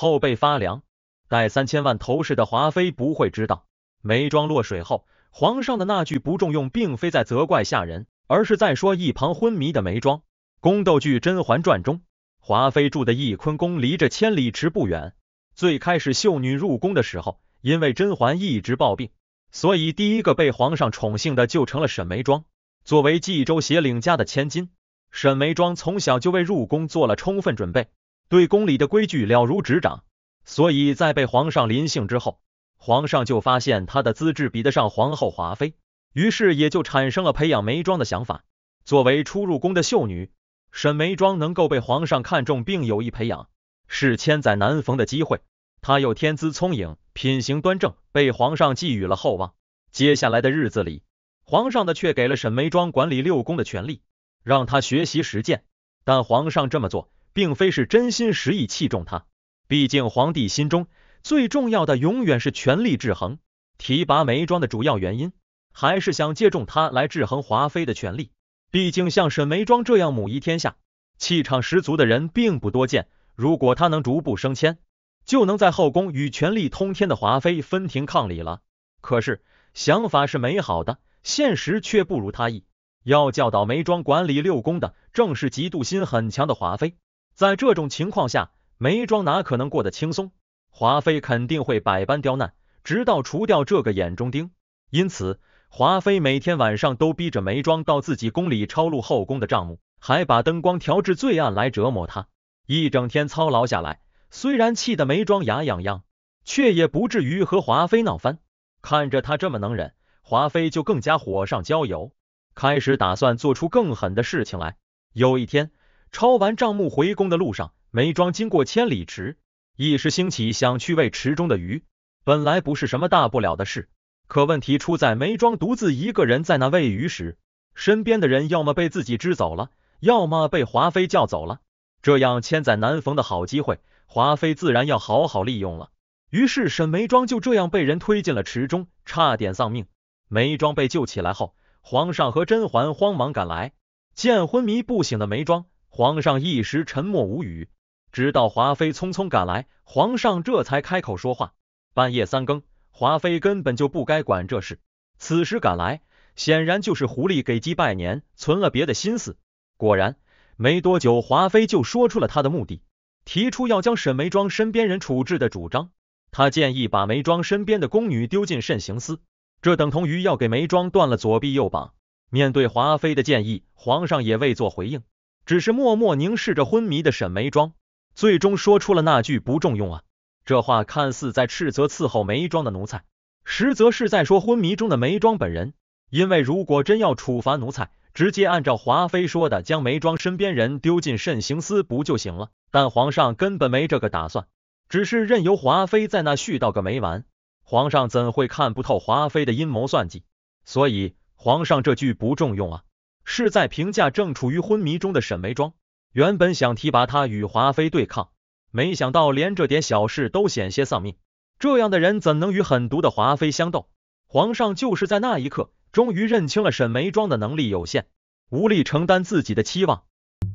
后背发凉，戴三千万头饰的华妃不会知道，眉庄落水后，皇上的那句不重用，并非在责怪下人，而是在说一旁昏迷的眉庄。宫斗剧《甄嬛传》中，华妃住的翊坤宫离这千里池不远。最开始秀女入宫的时候，因为甄嬛一直抱病，所以第一个被皇上宠幸的就成了沈眉庄。作为冀州协领家的千金，沈眉庄从小就为入宫做了充分准备。对宫里的规矩了如指掌，所以在被皇上临幸之后，皇上就发现她的资质比得上皇后华妃，于是也就产生了培养梅庄的想法。作为初入宫的秀女，沈梅庄能够被皇上看中并有意培养，是千载难逢的机会。她又天资聪颖，品行端正，被皇上寄予了厚望。接下来的日子里，皇上的却给了沈梅庄管理六宫的权利，让她学习实践。但皇上这么做。并非是真心实意器重他，毕竟皇帝心中最重要的永远是权力制衡。提拔梅庄的主要原因，还是想借重他来制衡华妃的权力。毕竟像沈梅庄这样母仪天下、气场十足的人并不多见。如果他能逐步升迁，就能在后宫与权力通天的华妃分庭抗礼了。可是想法是美好的，现实却不如他意。要教导梅庄管理六宫的，正是嫉妒心很强的华妃。在这种情况下，梅庄哪可能过得轻松？华妃肯定会百般刁难，直到除掉这个眼中钉。因此，华妃每天晚上都逼着梅庄到自己宫里抄录后宫的账目，还把灯光调至最暗来折磨她。一整天操劳下来，虽然气得梅庄牙痒痒，却也不至于和华妃闹翻。看着他这么能忍，华妃就更加火上浇油，开始打算做出更狠的事情来。有一天。抄完账目回宫的路上，梅庄经过千里池，一时兴起想去喂池中的鱼。本来不是什么大不了的事，可问题出在梅庄独自一个人在那喂鱼时，身边的人要么被自己支走了，要么被华妃叫走了。这样千载难逢的好机会，华妃自然要好好利用了。于是沈梅庄就这样被人推进了池中，差点丧命。梅庄被救起来后，皇上和甄嬛慌忙赶来，见昏迷不醒的梅庄。皇上一时沉默无语，直到华妃匆匆赶来，皇上这才开口说话。半夜三更，华妃根本就不该管这事，此时赶来，显然就是狐狸给鸡拜年，存了别的心思。果然，没多久，华妃就说出了她的目的，提出要将沈眉庄身边人处置的主张。她建议把眉庄身边的宫女丢进慎刑司，这等同于要给眉庄断了左臂右膀。面对华妃的建议，皇上也未做回应。只是默默凝视着昏迷的沈梅庄，最终说出了那句“不重用啊”。这话看似在斥责伺候梅庄的奴才，实则是在说昏迷中的梅庄本人。因为如果真要处罚奴才，直接按照华妃说的，将梅庄身边人丢进慎刑司不就行了？但皇上根本没这个打算，只是任由华妃在那絮叨个没完。皇上怎会看不透华妃的阴谋算计？所以皇上这句“不重用啊”。是在评价正处于昏迷中的沈眉庄。原本想提拔他与华妃对抗，没想到连这点小事都险些丧命。这样的人怎能与狠毒的华妃相斗？皇上就是在那一刻终于认清了沈眉庄的能力有限，无力承担自己的期望。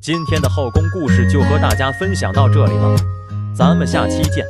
今天的后宫故事就和大家分享到这里了，咱们下期见。